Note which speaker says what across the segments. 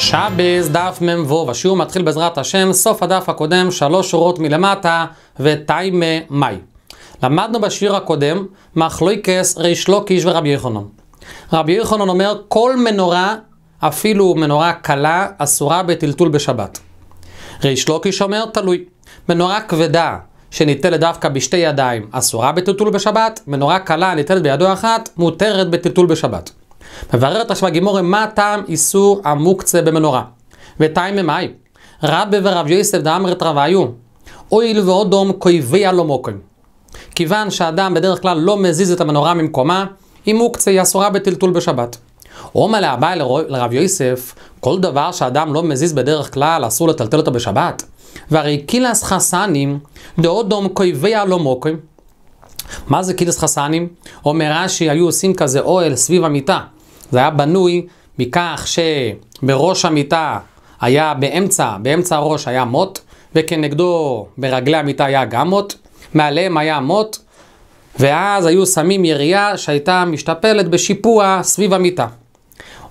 Speaker 1: שבס, דף מ"ו, השיעור מתחיל בעזרת השם, סוף הדף הקודם, שלוש שורות מלמטה, ותיימה מאי. למדנו בשיעור הקודם, מחלויקס ריש לוקיש ורבי יחנון. רבי יחנון אומר, כל מנורה, אפילו מנורה קלה, אסורה בטלטול בשבת. ריש לוקיש אומר, תלוי. מנורה כבדה, שניטלת דווקא בשתי ידיים, אסורה בטלטול בשבת, מנורה קלה הניטלת בידו אחת, מותרת בטלטול בשבת. מבררת עכשיו גימורה מה טעם איסור המוקצה במנורה. וטיים ממאי, רבי ורב יוסף דאמרת רביו, אויל ואודום קויביה הלא מוקם. כיוון שאדם בדרך כלל לא מזיז את המנורה ממקומה, אם מוקצה היא אסורה בטלטול בשבת. עומא לאביי לרב יוסף, כל דבר שאדם לא מזיז בדרך כלל אסור לטלטל אותו בשבת. והרי קילס חסנים דאודום קויביה הלא מוקם. מה זה קילס חסנים? אומר רש"י, היו עושים כזה אוהל סביב המיטה. זה היה בנוי מכך שבראש המיטה היה באמצע, באמצע הראש היה מוט, וכנגדו ברגלי המיטה היה גם מוט, מעליהם היה מוט, ואז היו שמים ירייה שהייתה משתפלת בשיפוע סביב המיטה.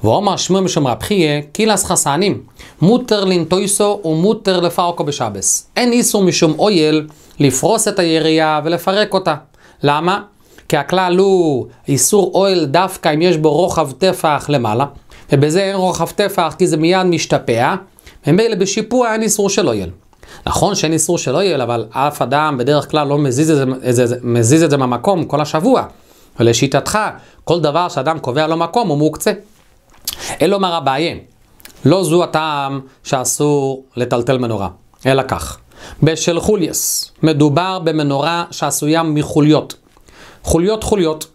Speaker 1: ועומר שמואל משום רב חייה, קילס חסנים, מותר לנטויסו ומותר לפרקו בשבס. אין איסור משום אויל לפרוס את הירייה ולפרק אותה. למה? כי הכלל הוא איסור אוהל דווקא אם יש בו רוחב טפח למעלה, ובזה אין רוחב טפח כי זה מיד משתפע, ומילא בשיפוע אין איסור של אוהל. נכון שאין איסור של אוהל, אבל אף אדם בדרך כלל לא מזיז את זה, זה, מזיז את זה מהמקום כל השבוע. ולשיטתך, כל דבר שאדם קובע לו מקום הוא מוקצה. אלו אמר הבעיה, לא זו הטעם שאסור לטלטל מנורה, אלא כך. בשל חוליאס, מדובר במנורה שעשויה מחוליות. חוליות חוליות.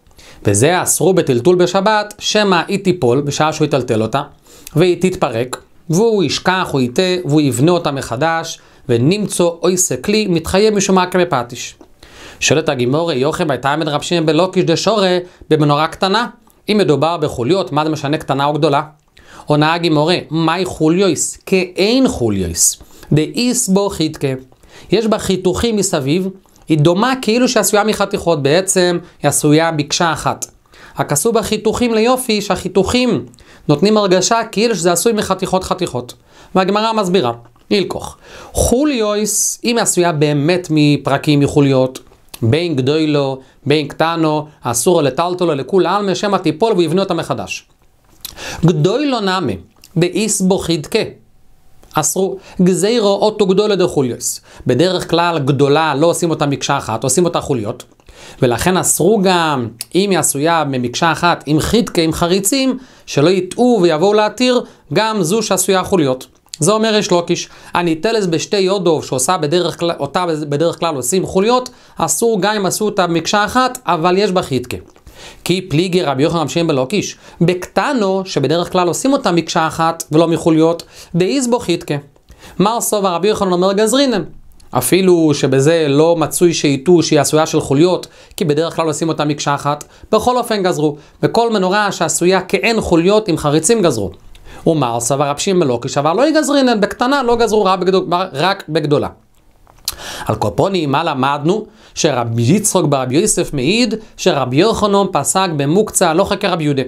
Speaker 1: וזה אסרו בטלטול בשבת, שמא היא תיפול בשעה שהוא יטלטל אותה, והיא תתפרק, והוא ישכח הוא יטעה, והוא יבנה אותה מחדש, ונמצא אוי סקלי, מתחייב משום מעקבי פטיש. שואלת הגימורי, יוכי הייתה עמד רב שמעון בלוקיש דשורה במנורה קטנה? אם מדובר בחוליות, מה זה משנה קטנה או גדולה? עונה הגימורי, מהי חוליויס? כאין חוליויס. דאיס בו חיתקה. יש בה חיתוכים מסביב, היא דומה כאילו עשויה מחתיכות, בעצם היא עשויה מקשה אחת. רק עשו בה חיתוכים ליופי, שהחיתוכים נותנים הרגשה כאילו שזה עשוי מחתיכות חתיכות. והגמרא מסבירה, אילכוך, חוליויס, אם עשויה באמת מפרקים מחוליות, בין גדולו, בין קטנו, אסור לטלטולו לכול עלמא, שמא תיפול ויבנו אותה מחדש. גדולו נמי, דאיסבו חידקה. אסרו. גזירו אוטו גדולה דחוליוס. בדרך כלל גדולה לא עושים אותה מקשה אחת, עושים אותה חוליות. ולכן אסרו גם, אם היא עשויה ממקשה אחת, עם חיתקה, עם חריצים, שלא יטעו ויבואו להתיר, גם זו שעשויה חוליות. זה אומר יש לוקיש, הניטלס בשתי יודוב שעושה בדרך כלל, אותה בדרך כלל עושים חוליות, אסור גם אם עשו אותה במקשה אחת, אבל יש בה חיתקה. כי פליגי רבי יוחנן רבי שמעון בלוקיש, בקטנו, שבדרך כלל עושים אותה מקשה אחת ולא מחוליות, דאיזבו חיתקה. מר סובה רבי יוחנן אומר גזרינם. אפילו שבזה לא מצוי שייטו שהיא עשויה של חוליות, כי בדרך כלל עושים אותה מקשה אחת, בכל אופן גזרו. בכל מנורה שעשויה כאין חוליות עם חריצים גזרו. ומר סבר רב מלוקיש, אבל לא יגזרינן, בקטנה לא גזרו רק בגדולה. על קופוני, מה למדנו? שרבי יצחוק ברבי יוסף מעיד שרבי יוחנן פסק במוקצה לא חקר רבי יהודה.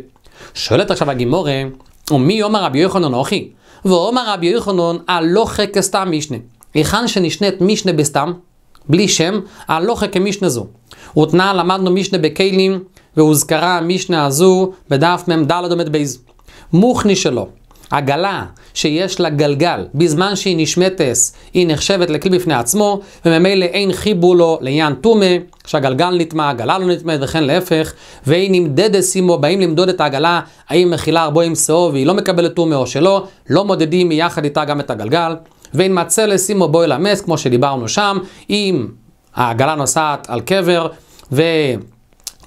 Speaker 1: שואלת עכשיו הגימורה, ומי יאמר רבי יוחנן אוכי? ואומר רבי יוחנן הלוכה כסתם משנה. היכן שנשנית משנה בסתם, בלי שם, הלוכה כמשנה זו. ותנא למדנו משנה בכלים, והוזכרה המשנה הזו בדף מ"ד עומד בייז. מוכני שלו, עגלה שיש לה גלגל בזמן שהיא נשמטס, היא נחשבת לכלי בפני עצמו, וממילא אין חיבו לו לעניין טומא, שהגלגל נטמע, הגלה לא נטמעת וכן להפך, והיא נמדדת סימו, באים למדוד את העגלה, האם מכילה הרבה עם שאו והיא לא מקבלת טומא או שלא, לא מודדים יחד איתה גם את הגלגל, ואין מצא לסימו בו אל המס, כמו שדיברנו שם, אם העגלה נוסעת על קבר, ו...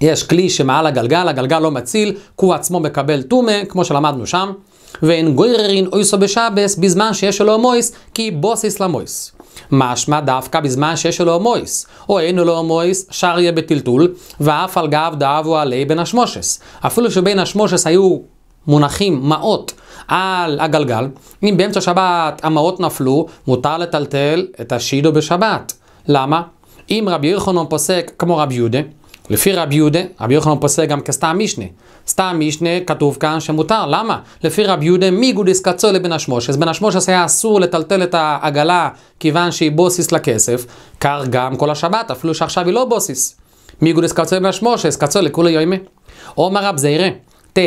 Speaker 1: יש כלי שמעל הגלגל, הגלגל לא מציל, כי הוא עצמו מקבל טומא, כמו שלמדנו שם. ואין גוררין אויסו בשבס בזמן שיש אלוהו מויס, כי בוסיס למויס. משמע דווקא בזמן שיש אלוהו מויס, או אין אלוהו מויס, שר יהיה בטלטול, ואף על גב דאבו עלי בן השמושס. אפילו שבין השמושס היו מונחים מעות על הגלגל, אם באמצע שבת המעות נפלו, מותר לטלטל את השידו בשבת. למה? אם רבי ירחונון פוסק כמו רבי יהודה, לפי רבי יהודה, רבי יוחנן פוסק גם כסתם מישנה. סתם מישנה כתוב כאן שמותר, למה? לפי רבי יהודה מיגודיס קצו לבן השמושס. בן השמושס היה אסור לטלטל את העגלה כיוון שהיא בוסיס לכסף, כך גם כל השבת, אפילו שעכשיו היא לא בוסיס. מיגודיס קצו לבן השמושס, קצו לכולי יוימי. עומר רב זיירה,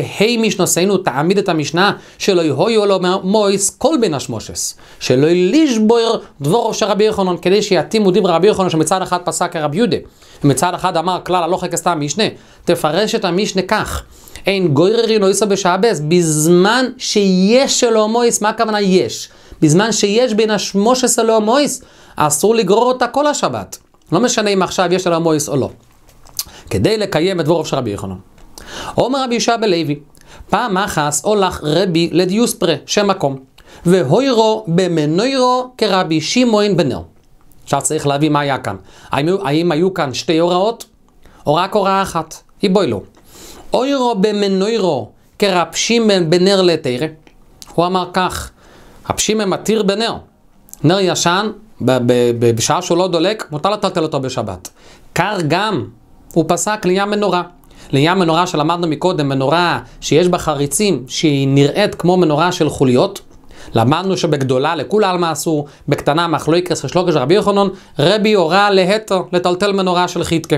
Speaker 1: תהי משנוסינו, תעמיד את המשנה, שלא יהיו לו מויס כל בן השמושס. שלא ילישבור דבורו של רבי יוחנן, כדי שיתאימו דברי רבי יוחנן, שמצד אחד פסק הרב יהודה, ומצד אחד אמר כלל הלוך כסתם משנה. תפרש את המשנה כך. אין גויררי נויסו בשעבס, בזמן שיש שלו מויס, מה הכוונה יש? בזמן שיש בין השמושס אלו מויס, אסור לגרור אותה כל השבת. לא משנה אם עכשיו יש אלו מויס או לא. כדי לקיים את דבורו של רבי יוחנן. אומר רבי יהושע בלוי, פעם אחס הולך רבי לדיוספרה, שם מקום, והוירו במנוירו כרבי שמעון בנר. עכשיו צריך להבין מה היה כאן. האם, האם היו כאן שתי הוראות? או רק הוראה אחת? איבוי לא. אוירו במנוירו כרב שמעון בנר לתרא. הוא אמר כך, רב שמעון מתיר בנר. נר ישן, בשעה שהוא לא דולק, מותר לטלטל אותו בשבת. קר גם הוא פסק לים מנורה. לעניין מנורה שלמדנו מקודם, מנורה שיש בה חריצים, שהיא נראית כמו מנורה של חוליות. למדנו שבגדולה לכול עלמא אסור, בקטנה מחלויקס לא ושלוקש לא רבי יוחנון, רבי הורה להתר לטלטל מנורה של חיתקה.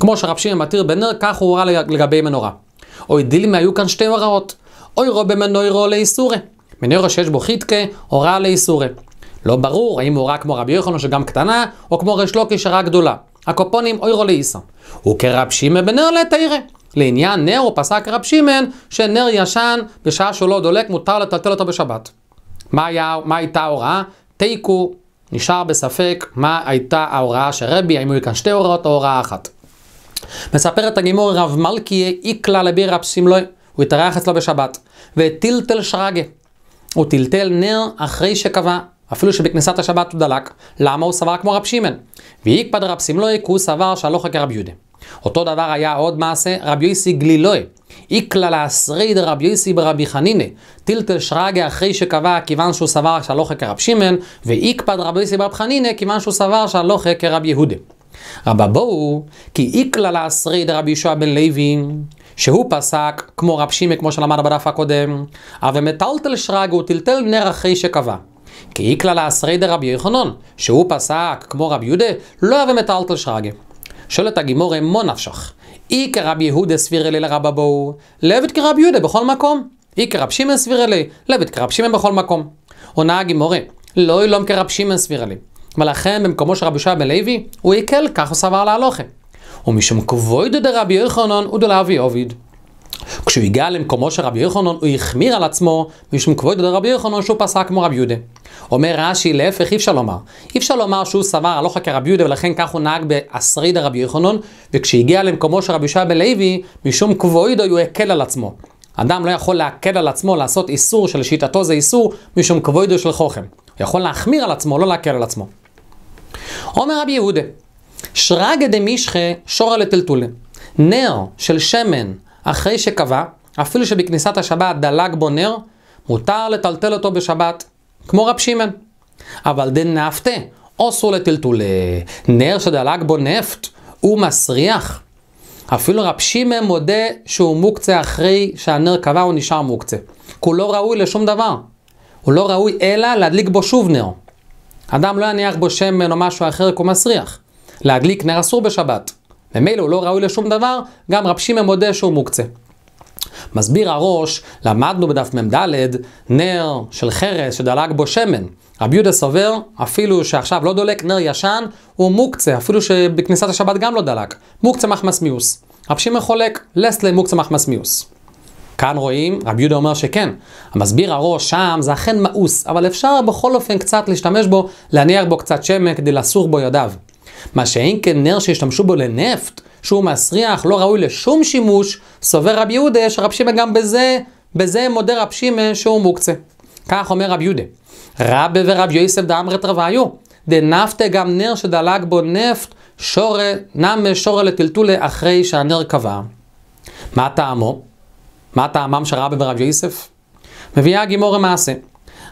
Speaker 1: כמו שרב שמעון מתיר בנר, כך הוא הורה לגבי מנורה. אוי דילמה היו כאן שתי הוראות. אוי רובה מנוירו לאיסורי. מנוירו שיש בו חיתקה, הורה לאיסורי. לא ברור האם הוא הורה כמו רבי יוחנון שגם קטנה, או כמו רשלוקי לא שרה גדולה. הקופונים אוירו לאיסא. וכרב שמעון בנר לתירא. לעניין נר הוא פסק רב שמעון שנר ישן בשעה שהוא לא דולק מותר לטלטל אותו בשבת. מה, היה, מה הייתה ההוראה? תיקו נשאר בספק מה הייתה ההוראה של רבי, האם היו כאן שתי הוראות או הוראה אחת. מספר את הגימור רב מלכיה איקלה לבי רב שמלוי, הוא התארח אצלו בשבת, וטילטל שרגה. הוא טלטל נר אחרי שקבע, אפילו שבכניסת השבת הוא דלק, למה הוא סבר כמו רב שמעון? ויקפד רב סמלוי כי הוא סבר שהלוך כרב יהודה. אותו דבר היה עוד מעשה רב יוסי גלילוי. איקלה להסריד רב יוסי ברבי חנינא. טילטל שרגה אחרי שקבע כיוון שהוא סבר שהלוך כרב שמעון, ואיקפד רב יוסי ברבי חנינא כיוון שהוא סבר שהלוך כרב יהודה. רבא בואו, כי איקלה להסריד רבי יהושע בן לוי, שהוא פסק כמו רב שימי, כמו שלמד בדף הקודם, אבל מטלטל שרגו, טלטל נר אחרי שקבע. כי איקלה לעשרי דרבי יוחנון, שהוא פסק כמו רבי יהודה, לא יביא מטלטל שרגי. שואלת הגימור אמו נפשך, אי כרבי יהודה סביר אלי לרבא בואו, לבת כרבי יהודה בכל מקום. אי כרב שמעון סביר אלי, לבת כרב שמעון בכל מקום. עונה הגימורי, לא אילום כרב שמעון סביר אלי. ולכן במקומו של רבי יהושע בן לוי, הוא יקל כך הוא סבר להלוכה. ומשום כבוד דרבי יוחנן ודלאבי עוביד. כשהוא הגיע למקומו של רבי יוחנן, הוא החמיר על עצמו משום כבוד רבי יוחנן שהוא פסק כמו רבי יהודה. אומר רש"י, להפך אי אפשר לומר. אי אפשר לומר שהוא סבר הלוך כרבי יהודה ולכן כך הוא נהג בעשרי רבי יוחנן, וכשהגיע למקומו של רבי ישעיה בלוי, משום כבודו הוא הקל על עצמו. אדם לא יכול להקל על עצמו לעשות איסור שלשיטתו זה איסור משום כבודו של חוכם. הוא יכול להחמיר על עצמו, לא להקל על עצמו. אומר רבי יהודה, שרגא דמישחה שורא לטלטולה. נר של שמן אחרי שקבע, אפילו שבכניסת השבת דלג בו נר, מותר לטלטל אותו בשבת, כמו רב שמעון. אבל דן נפתה, אוסו לטלטול. נר שדלג בו נפט, הוא מסריח. אפילו רב שמעון מודה שהוא מוקצה אחרי שהנר קבע, הוא נשאר מוקצה. כי הוא לא ראוי לשום דבר. הוא לא ראוי אלא להדליק בו שוב נר. אדם לא יניח בו שמן או משהו אחר כי הוא מסריח. להדליק נר אסור בשבת. ממילא הוא לא ראוי לשום דבר, גם רב שמעון מודה שהוא מוקצה. מסביר הראש, למדנו בדף מ"ד, נר של חרס שדלק בו שמן. רבי יהודה סובר, אפילו שעכשיו לא דולק נר ישן, הוא מוקצה, אפילו שבכניסת השבת גם לא דלק. מוקצה מחמס מיוס. רב שמעון חולק, לס למוקצה מחמס מיוס. כאן רואים, רבי יהודה אומר שכן. המסביר הראש שם זה אכן מאוס, אבל אפשר בכל אופן קצת להשתמש בו, להניח בו קצת שמן כדי לסוך בו ידיו. מה שאין כנר כן שהשתמשו בו לנפט, שהוא מסריח, לא ראוי לשום שימוש, סובר רבי יהודה שרב שמע גם בזה, בזה מודה רב שמע שהוא מוקצה. כך אומר רב יהודה, רבי ורב יוסף דאמרת רוויו, דנפתה גם נר שדלג בו נפט, שורה, נמה שורה לטלטולה אחרי שהנר קבע. מה טעמו? מה טעמם של רבי ורב יוסף? מביאה הגימור המעשה.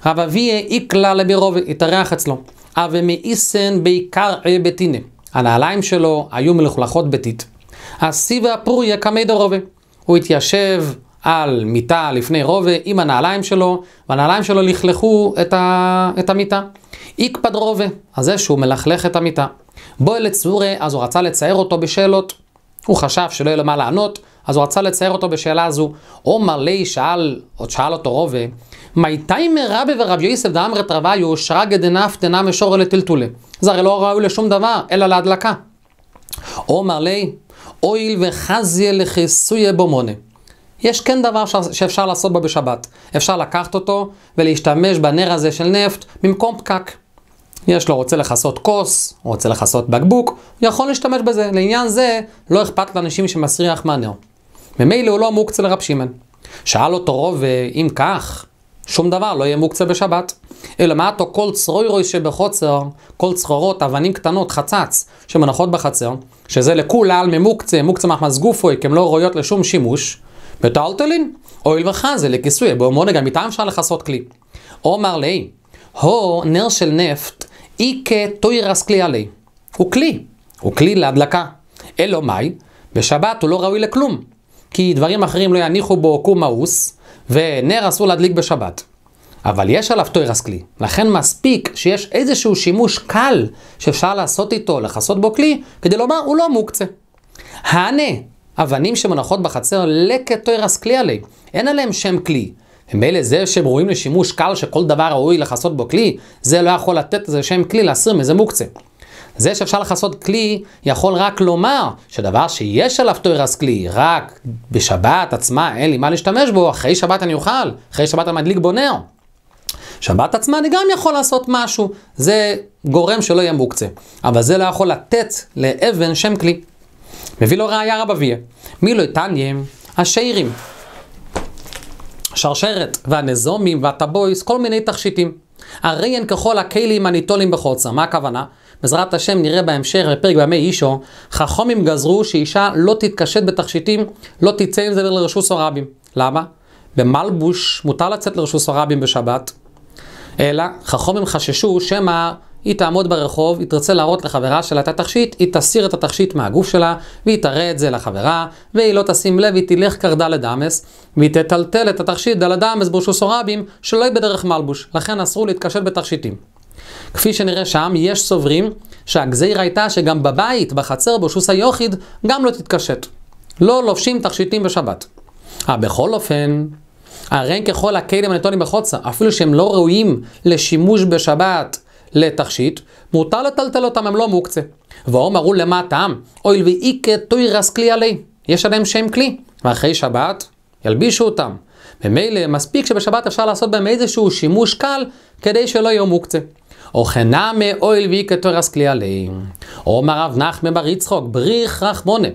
Speaker 1: רב אביה איקלה לבירוב, והתארח אצלו. אבי מאיסן בעיקר אה בטינא. הנעליים שלו היו מלוכלכות ביתית. הסיבה פריה קמי דרובה. הוא התיישב על מיטה לפני רובה עם הנעליים שלו, והנעליים שלו לכלכו את, ה... את המיטה. איקפד רובה, אז זה שהוא מלכלך את המיטה. בואי לצורי, אז הוא רצה לצייר אותו בשאלות. הוא חשב שלא יהיה לו מה לענות, אז הוא רצה לצייר אותו בשאלה הזו. עומר לי שאל, עוד שאל אותו רובה, מאיתי מרבי ורבי יוסף דאמרת רביו שרגא דנף דנא משור לטלטולה. זה הרי לא ראוי לשום דבר, אלא להדלקה. עומר לי, אויל וחזיה לכיסויה בומונה. יש כן דבר שאפשר לעשות בו בשבת. אפשר לקחת אותו ולהשתמש בנר הזה של נפט במקום פקק. יש לו, רוצה לכסות כוס, רוצה לכסות בקבוק, יכול להשתמש בזה. לעניין זה, לא אכפת לאנשים שמסריח מהנר. ממילא הוא לא מוקצה לרב שמען. שאל אותו רוב, אה, אם כך, שום דבר לא יהיה מוקצה בשבת. אלא מעטו כל צרוירוי שבחוצר, כל צרורות, אבנים קטנות, חצץ, שמנחות בחצר, שזה לכולל ממוקצה, מוקצה מחמס גופוי, כי הן לא ראויות לשום שימוש, מטלטלין, אויל וחזה לכיסוי, באומונה גם איתם אפשר לכסות כלי. אומר לי, הו נר של נפט, אי כתוירס כלי עלי. הוא כלי, הוא כלי להדלקה. אלו מאי, בשבת הוא לא ראוי לכלום. כי דברים אחרים לא יניחו בו קום מאוס, ונר אסור להדליק בשבת. אבל יש עליו תוירס כלי, לכן מספיק שיש איזשהו שימוש קל שאפשר לעשות איתו, לכסות בו כלי, כדי לומר הוא לא מוקצה. הנה, אבנים שמונחות בחצר לקט תוירס כלי עלי, אין עליהם שם כלי. הם אלה זה שהם ראויים לשימוש קל שכל דבר ראוי לכסות בו כלי, זה לא יכול לתת איזה שם כלי להסיר מזה מוקצה. זה שאפשר לכסות כלי, יכול רק לומר שדבר שיש עליו תוירס כלי, רק בשבת עצמה אין לי מה להשתמש בו, אחרי שבת אני אוכל, אחרי שבת אני מדליק בונר. שבת עצמה אני גם יכול לעשות משהו, זה גורם שלא יהיה מוקצה. אבל זה לא יכול לתת לאבן שם כלי. מביא לו ראייה רב אביה. מי לא תניים? השיירים. שרשרת, והנזומים, והטבויס, כל מיני תכשיטים. הרי הן ככל הכלים הניטולים בחוצה. מה הכוונה? בעזרת השם נראה בהמשך, בפרק בימי אישו, חכומים גזרו שאישה לא תתקשט בתכשיטים, לא תצא עם זה לרשות סורבים. למה? במלבוש מותר לצאת לרשות סורבים בשבת, אלא חכומים חששו שמא היא תעמוד ברחוב, היא תרצה להראות לחברה שלה את התכשיט, היא תסיר את התכשיט מהגוף שלה, והיא תראה את זה לחברה, והיא לא תשים לב, היא תלך כרדה לדמס, והיא תטלטל את התכשיט דלדמאס ברשוס או רבים, שלא יהיה בדרך מלבוש, לכן אסרו להתקשט בתכשיטים. כפי שנראה שם, יש סוברים שהגזיר הייתה שגם בבית, בחצר, בשוס היוחיד, גם לא תתקשט. לא לובשים תכשיטים בשבת. אה, בכל אופן, הרי ככל הכלים הנטונים בחוצה, אפילו שהם לא ראויים לשימוש בשבת לתכשיט, מותר לטלטל אותם, הם לא מוקצה. ואומר הוא למה הטעם? אוי ואיקה תוירס כלי עלי. יש עליהם שם כלי, ואחרי שבת ילבישו אותם. ומילא, מספיק שבשבת אפשר לעשות בהם איזשהו שימוש קל כדי שלא יהיו מוקצה. אוכנה מאויל ויקטורס כליאלי. אומר רב נחמן בר יצחוק, בריך רחמונה.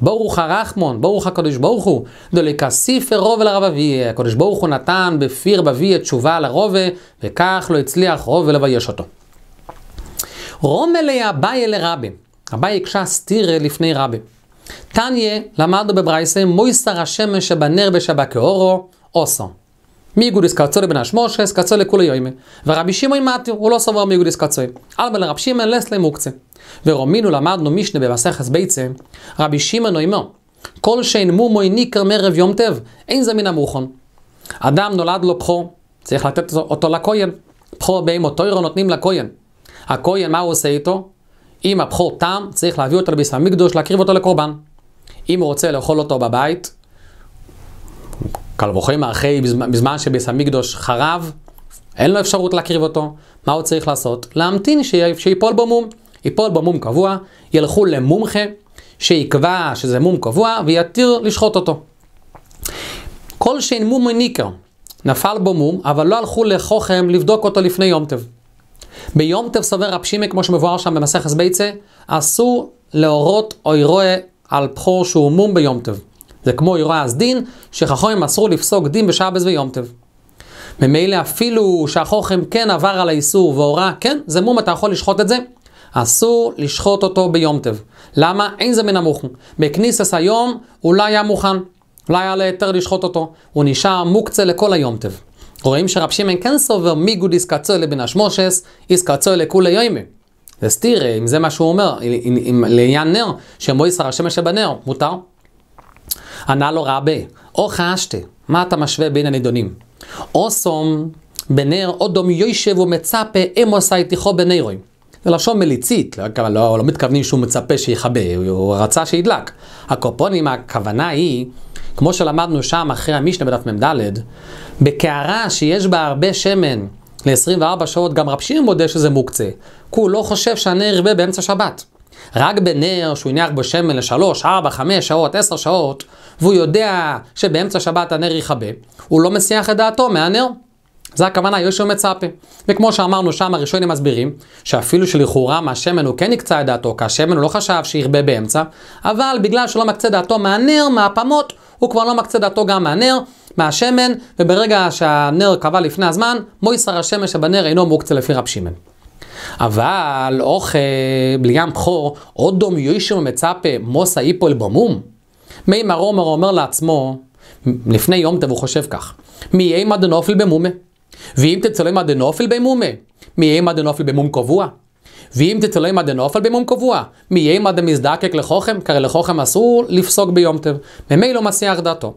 Speaker 1: ברוך הרחמון, ברוך הקדוש ברוך הוא, דולקסיפר רובה לרב אביה. הקדוש ברוך הוא נתן בפיר בביה תשובה לרובה, וכך לא הצליח רובה לבייש אותו. רומלי אביה לרבי. אביה הקשה סטירה לפני רבי. תניה למדו בברייסה מויסר השמש שבנר בשבא כאורו, אוסו. מיגודיס קצוי לבן השמושס, קצוי לכולי יוימי. ורבי שמעון מטיר, הוא לא סובר מיגודיס קצוי. אלמא לרב שמעון לסלי מוקצה. ורומינו למדנו משנה במסכס ביצה, רבי שמעון אימו, כל שאין מומוי ניקר מרב יום טב, אין זה מן המוכון. אדם נולד לו בכור, צריך לתת אותו לכהן. בכור בהמות טוירו נותנים לכהן. הכהן, מה הוא עושה איתו? אם הבכור תם, צריך להביא אותו לביס המקדוש, להקריב אותו לקורבן. אם הוא רוצה לאכול אותו בבית, קל וחומר אחרי, בזמן שביס המקדוש חרב, אין לו אפשרות להקריב אותו, מה הוא צריך לעשות? להמתין שי, שיפול בו מום. ייפול בו מום קבוע, ילכו למומחה, שיקבע שזה מום קבוע, ויתיר לשחוט אותו. כל שאין מום מניקר, נפל בו מום, אבל לא הלכו לחוכם לבדוק אותו לפני יום טב. ביום טב סובר רב שימי, כמו שמבואר שם במסכת ביצה, אסור להורות או ירואה על בכור שהוא מום ביום טב. זה כמו יורה אז דין, שחכמים אסרו לפסוק דין בשעבס טב. ממילא אפילו שהחוכם כן עבר על האיסור והורה, כן, זה מום, אתה יכול לשחוט את זה. אסור לשחוט אותו ביום טב. למה? אין זה מן המוכן. בכניסס היום הוא לא היה מוכן. לא היה להיתר לשחוט אותו. הוא נשאר מוקצה לכל היום טב. רואים שרב שמען כן סובר מיגוד איסקצו לבן אשמושס, איסקצו לכולי יוימי. זה סתירה, אם זה מה שהוא אומר, אם, אם, לעניין נר, שמויסר השמש שבנר, מותר. ענה לו רבה, או חשתה, מה אתה משווה בין הנידונים? או סום בנר או דום יושב ומצפה אם אמוסה יתיכו בנירוים. זה לשון מליצית, לא, לא, לא מתכוונים שהוא מצפה שיכבה, הוא הוא רצה שידלק. הקופונים, הכוונה היא, כמו שלמדנו שם אחרי המשנה בדף מ"ד, בקערה שיש בה הרבה שמן ל-24 שעות, גם רב שיר מודה שזה מוקצה, כי הוא לא חושב שהנר ירבה באמצע שבת. רק בנר שהוא הניח בו שמן לשלוש, ארבע, חמש שעות, עשר שעות, והוא יודע שבאמצע שבת הנר יכבה, הוא לא מסיח את דעתו מהנר. זה הכוונה, יהושע מצפה. וכמו שאמרנו שם, הראשונים מסבירים, שאפילו שלכאורה מהשמן הוא כן הקצה את דעתו, כי השמן הוא לא חשב שירבה באמצע, אבל בגלל שלא מקצה דעתו מהנר, מהפמות, הוא כבר לא מקצה דעתו גם מהנר, מהשמן, וברגע שהנר קבע לפני הזמן, מויסר השמש שבנר אינו מוקצה לפי רב שמן. אבל אוכל בליעם בכור, עוד דום יוישו מצפה מוסא איפול במום. מימר עומר אומר לעצמו, לפני יום טוב הוא חושב כך, מי אי מדנופל במומה, ואם תצלם מדנופל במומה, מי אי מדנופל במום קבוע. ואם תצלם מדנופל במום קבוע, מי אי מדמזדקק לחוכם, כי לחוכם אסור לפסוק ביום טב, ממילא מסיח דעתו.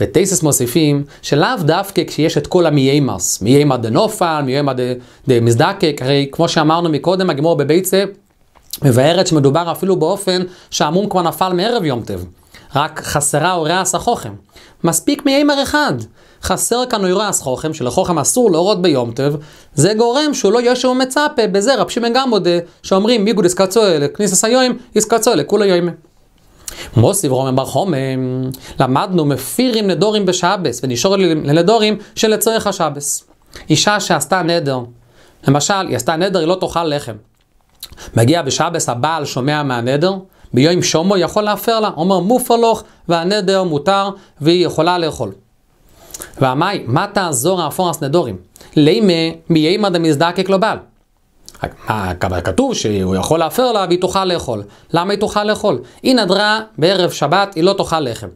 Speaker 1: וטייסס מוסיפים שלאו דווקא כשיש את כל המיימס, מיימא דנופל, מיימא דמזדקק, הרי כמו שאמרנו מקודם, הגמור בביצה מבארת שמדובר אפילו באופן שהמום כבר נפל מערב יום טב, רק חסרה אורי הסחוכם. מספיק מיימר אחד. חסר כאן אורי הסחוכם, שלחוכם אסור להורות ביום טב, זה גורם שהוא לא ישו מצפה בזה רב שמעון גמודה, שאומרים מיגוד איסקצו אלה, כניסס היום, איסקצו אלה, כולו יוימה. מוסי ורומם בר חומם, למדנו מפירים נדורים בשבס ונשאור לנדורים שלצורך השבס. אישה שעשתה נדר, למשל, היא עשתה נדר, היא לא תאכל לחם. מגיע בשבס הבעל שומע מהנדר, ביום שומו יכול להפר לה, אומר מופלוך והנדר מותר והיא יכולה לאכול. ואמי, מה תעזור האפורס נדורים? לימה מיימא דמזדקק לו בעל. כתוב שהוא יכול להפר לה והיא תוכל לאכול. למה היא תוכל לאכול? היא נדרה בערב שבת, היא לא תאכל לחם.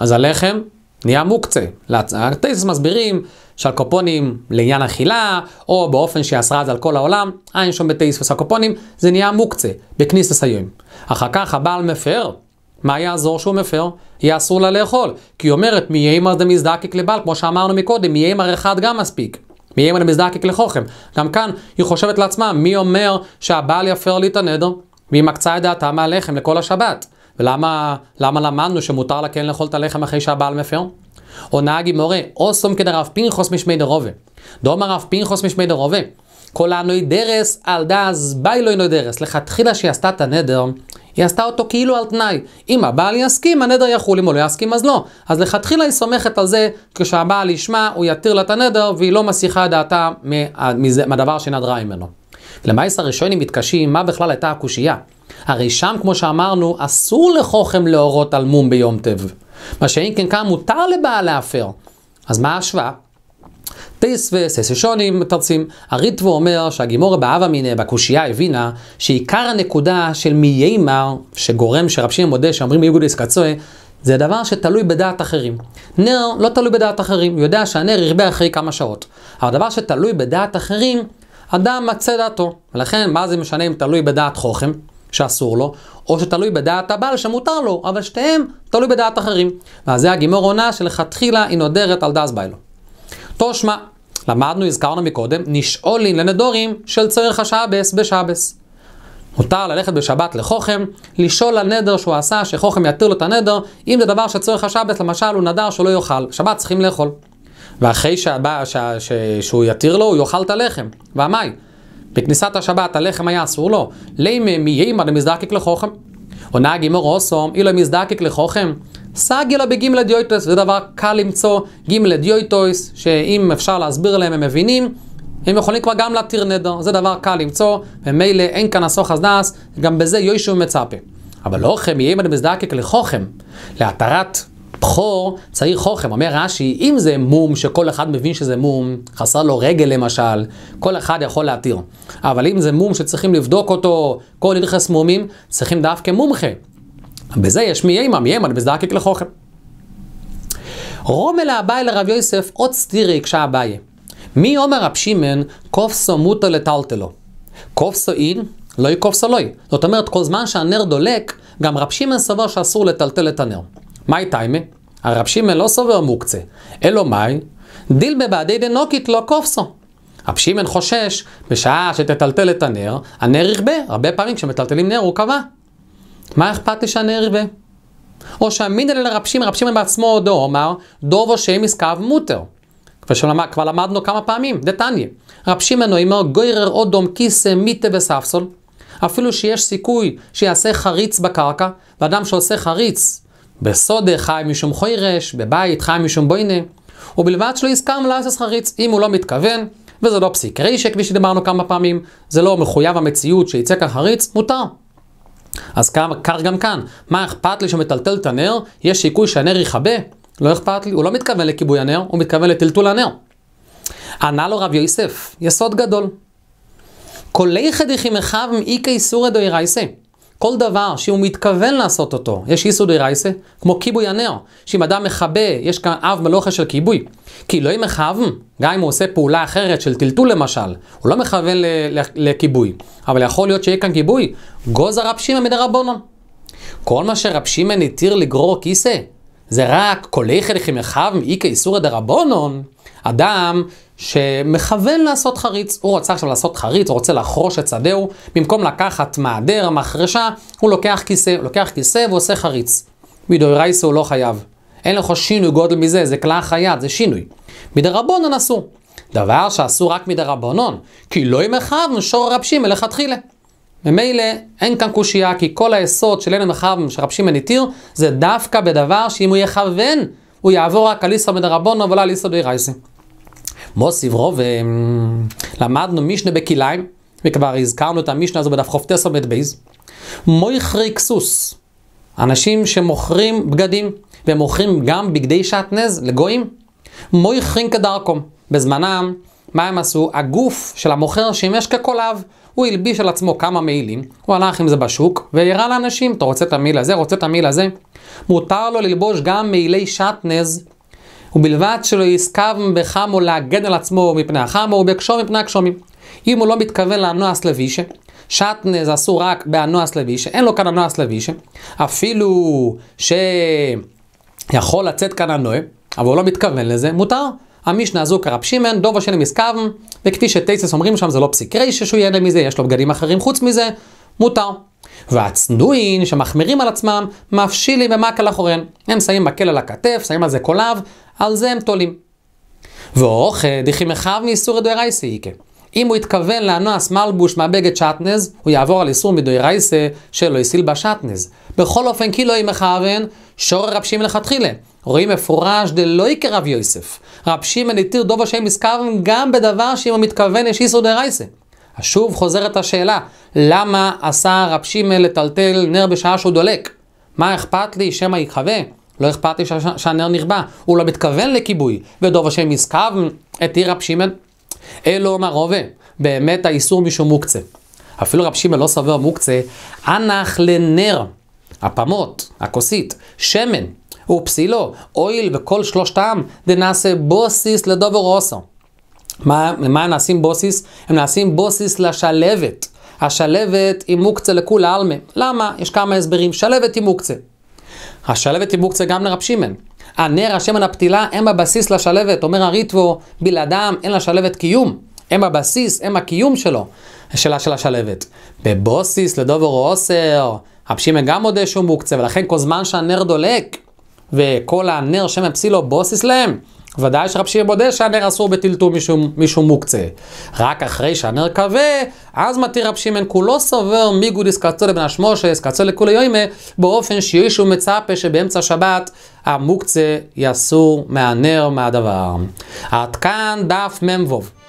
Speaker 1: אז הלחם נהיה מוקצה. הטייסס מסבירים שהקופונים לעניין אכילה, או באופן שהיא אסרה את זה על כל העולם, אין שום בטייסס הקופונים, זה נהיה מוקצה, בכניסס היום. אחר כך הבעל מפר, מה יעזור שהוא מפר? יהיה אסור לה לאכול. כי היא אומרת, מי ימר דמזדקיק לבעל, כמו שאמרנו מקודם, מי ימר אחד גם מספיק. מי מימנה מזדקק לחוכם. גם כאן היא חושבת לעצמה, מי אומר שהבעל יפר לי את הנדר? והיא מקצה את דעתה מהלחם לכל השבת. ולמה למה למדנו שמותר לה כן לאכול את הלחם אחרי שהבעל מפר? או עונה מורה, אוסום כדא רב פנחוס משמי דרובה. דומר רב פנחוס משמי דרובה. כל הנוי דרס על דאז ביילוי נוי דרס. לכתחילה שהיא עשתה את הנדר, היא עשתה אותו כאילו על תנאי. אם הבעל יסכים, הנדר יחול, אם הוא לא יסכים אז לא. אז לכתחילה היא סומכת על זה, כשהבעל ישמע, הוא יתיר לה את הנדר, והיא לא מסיכה דעתה אה, מהדבר שנדרה ממנו. למעט הראשונים מתקשים, מה בכלל הייתה הקושייה? הרי שם, כמו שאמרנו, אסור לחוכם להורות על מום ביום טב. מה שאם כן כאן מותר לבעל להפר. אז מה ההשוואה? טייסווס, הסשונים מתרצים. הריטבו אומר שהגימור באב אמיניה, בקושייה, הבינה שעיקר הנקודה של מי יימר, שגורם שרב שמעון מודה שאומרים איגודיס קצוי, זה דבר שתלוי בדעת אחרים. נר לא תלוי בדעת אחרים, הוא יודע שהנר ירבה אחרי כמה שעות. אבל דבר שתלוי בדעת אחרים, אדם מצא דעתו. ולכן, מה זה משנה אם תלוי בדעת חוכם, שאסור לו, או שתלוי בדעת הבעל שמותר לו, אבל שתיהם תלוי בדעת אחרים. ועל זה הגימור עונה שלכתחילה היא נודרת על דס ביילו. תושמע. למדנו, הזכרנו מקודם, נשאולים לנדורים של צריך השעבס בשעבס. מותר ללכת בשבת לחוכם, לשאול על נדר שהוא עשה, שחוכם יתיר לו את הנדר, אם זה דבר שצריך השבת, למשל הוא נדר שלא יאכל, בשבת צריכים לאכול. ואחרי שהבא, ש... ש... שהוא יתיר לו, הוא יאכל את הלחם, והמאי? בכניסת השבת הלחם היה אסור לו. לימי מיימא דמזדקיק לחוכם. עונה גימור אוסום, אילו מזדקיק לחוכם, סגילה בגימלה דיויטויס, זה דבר קל למצוא, גימלה דיויטויס, שאם אפשר להסביר להם הם מבינים. הם יכולים כבר גם להתיר נדר, זה דבר קל למצוא, ומילא אין כאן הסוך אז גם בזה יוישו מצפה. אבל לא חם, יהיה אם אני מזדקק לחוכם, להתרת בכור צעיר חוכם. אומר רש"י, אם זה מום שכל אחד מבין שזה מום, חסר לו רגל למשל, כל אחד יכול להתיר. אבל אם זה מום שצריכים לבדוק אותו, כל הלכס מומים, צריכים דווקא מומחה. בזה יש מי אימה, מי אימה, מזדקק לחוכם. רומלה אביי לרב יוסף עוד סטירי הקשה אביי. מי אומר רב שמען קופסו מוטו לטלטלו. קופסו אין, לא יקופסו לאי. זאת אומרת, כל זמן שהנר דולק, גם רב שמען סובר שאסור לטלטל את הנר. מהי טיימה? הרב שמען לא סובר מוקצה. אלו מאי? דיל בבעדי דנוקית לא קופסו. רב שמען חושש, בשעה שתטלטל את הנר, הנר יכבה. הרבה פעמים כשמטלטלים נר הוא קבע. מה אכפת לי שאני ארבה? או שעמיד אלה רב רבשים הם בעצמו עודו אומר, דובו שם עסקיו מותר. כבר למדנו כמה פעמים, דתניה. רבשים שמעון אומר, גוירר אודום כיסא מיטה וספסול. אפילו שיש סיכוי שיעשה חריץ בקרקע, ואדם שעושה חריץ בסודה חי משום חוירש, בבית חי משום בויינה, ובלבד שלא יסכם לעשות חריץ, אם הוא לא מתכוון, וזה לא פסיק רישה כפי שדיברנו כמה פעמים, זה לא מחויב המציאות שיצא כאן חריץ, מותר. אז כך גם כאן, מה אכפת לי שמטלטל את הנר? יש שיקוי שהנר יכבה? לא אכפת לי, הוא לא מתכוון לכיבוי הנר, הוא מתכוון לטלטול הנר. ענה לו רב יוסף, יסוד גדול. כל כולי חדיכי מחב מאיכי סורא דאירייסי. כל דבר שהוא מתכוון לעשות אותו, יש איסו דה רייסה, כמו כיבוי הנר, שאם אדם מכבה, יש כאן אב מלוכה של כיבוי. כי לא אם מכוון, גם אם הוא עושה פעולה אחרת של טלטול למשל, הוא לא מכוון לכיבוי, אבל יכול להיות שיהיה כאן כיבוי, גוזר רב מדי רבונו. כל מה שרב שמעון התיר לגרור כיסא, זה רק כל איכא לכם מכוון איכא דה רבונו. אדם שמכוון לעשות חריץ. הוא רוצה עכשיו לעשות חריץ, הוא רוצה לחרוש את שדהו, במקום לקחת מעדר, מחרשה, הוא לוקח כיסא, הוא לוקח כיסא ועושה חריץ. מדאורייסא הוא לא חייב. אין לך שינוי גודל מזה, זה כלח היד, זה שינוי. מדרבנן אסור. דבר שאסור רק מדרבנון, כי לא ימחב משור רב שמעון לכתחילה. ממילא אין כאן קושייה, כי כל היסוד של אין המחב שרב שמעון התיר, זה דווקא בדבר שאם הוא יכוון, הוא יעבור רק על איסא מדרבנון ולא על איסא דאורייסא. מוסיב רוב, אה, למדנו משנה בכליים, וכבר הזכרנו את המשנה הזו בדף חופטס עומד בייז. מויכרי כסוס, אנשים שמוכרים בגדים, ומוכרים גם בגדי שעטנז לגויים. מויכרים כדרכום, בזמנם, מה הם עשו? הגוף של המוכר שימש כקולב. הוא הלביש על עצמו כמה מעילים, הוא הלך עם זה בשוק, והראה לאנשים, אתה רוצה את המעיל הזה, רוצה את המעיל הזה. מותר לו ללבוש גם מעילי שטנז ובלבד שלא יסכב בחמו להגן על עצמו מפני החמו ובקשום מפני הקשומים. אם הוא לא מתכוון לאנועס לבישה, שטנז אסור רק באנועס לבישה, אין לו כאן אנועס לבישה, אפילו שיכול לצאת כאן אנועה, אבל הוא לא מתכוון לזה, מותר. המשנה הזו כרב שמעון, דובו שלם מסכב, וכפי שטייסס אומרים שם זה לא פסיק רישה שהוא ידע מזה, יש לו בגדים אחרים חוץ מזה, מותר. והצנועין שמחמירים על עצמם, מפשילים במקל אחוריהם. הם שמים מקל על הכתף, שמים על זה קולב, על זה הם תולים. ואוכל דכי מחב מאיסור דאורייסא איכה. אם הוא התכוון לאנוס מלבוש מהבגד שטנז, הוא יעבור על איסור מדוירייסה שלא הסיל בה שטנז. בכל אופן, כי לא יהיה מכוון, שורר רב שמעון לכתחילה. רואים מפורש דלא יקרא רב יוסף. רב שמעון התיר דוב השם מסכוון גם בדבר שאם הוא מתכוון יש איסור אז שוב חוזרת השאלה, למה עשה רב שמעון לטלטל נר בשעה שהוא דולק? מה אכפת לי שמא יכווה? לא אכפת לי שהנר נרבה, הוא לא מתכוון לכיבוי, ודוב השם יזכב את עיר רב שמעון. אלו אמר רובה, באמת האיסור משום מוקצה. אפילו רב שמעון לא סובר מוקצה, אנח לנר, הפמות, הכוסית, שמן ופסילו, אויל וכל שלושתם, דנעשה בוסיס לדובר אוסו. מה, מה נעשים בוסיס? הם נעשים בוסיס לשלבת. השלבת היא מוקצה לכולי עלמה. למה? יש כמה הסברים. שלבת היא מוקצה. השלבת היא מוקצה גם לרב שמען. הנר, השמן, הפתילה, הם הבסיס לשלבת. אומר הריטבו, בלעדם אין לשלבת קיום. הם הבסיס, הם הקיום שלו, השאלה של השלבת. בבוסיס, לדובר או רב שמען גם מודה שהוא מוקצה, ולכן כל זמן שהנר דולק, וכל הנר שמן פסילו בוסיס להם, ודאי שרב שיר בודה שהנר אסור בטלטול משום, משום מוקצה. רק אחרי שהנר כבה, אז מתיר רב שמען כולו סובר מיגוד איסקצו לבן השמושס, קצו לכולי יוימה, באופן שישו מצפה שבאמצע שבת המוקצה יסור מהנר מהדבר. עד כאן דף מ"ו.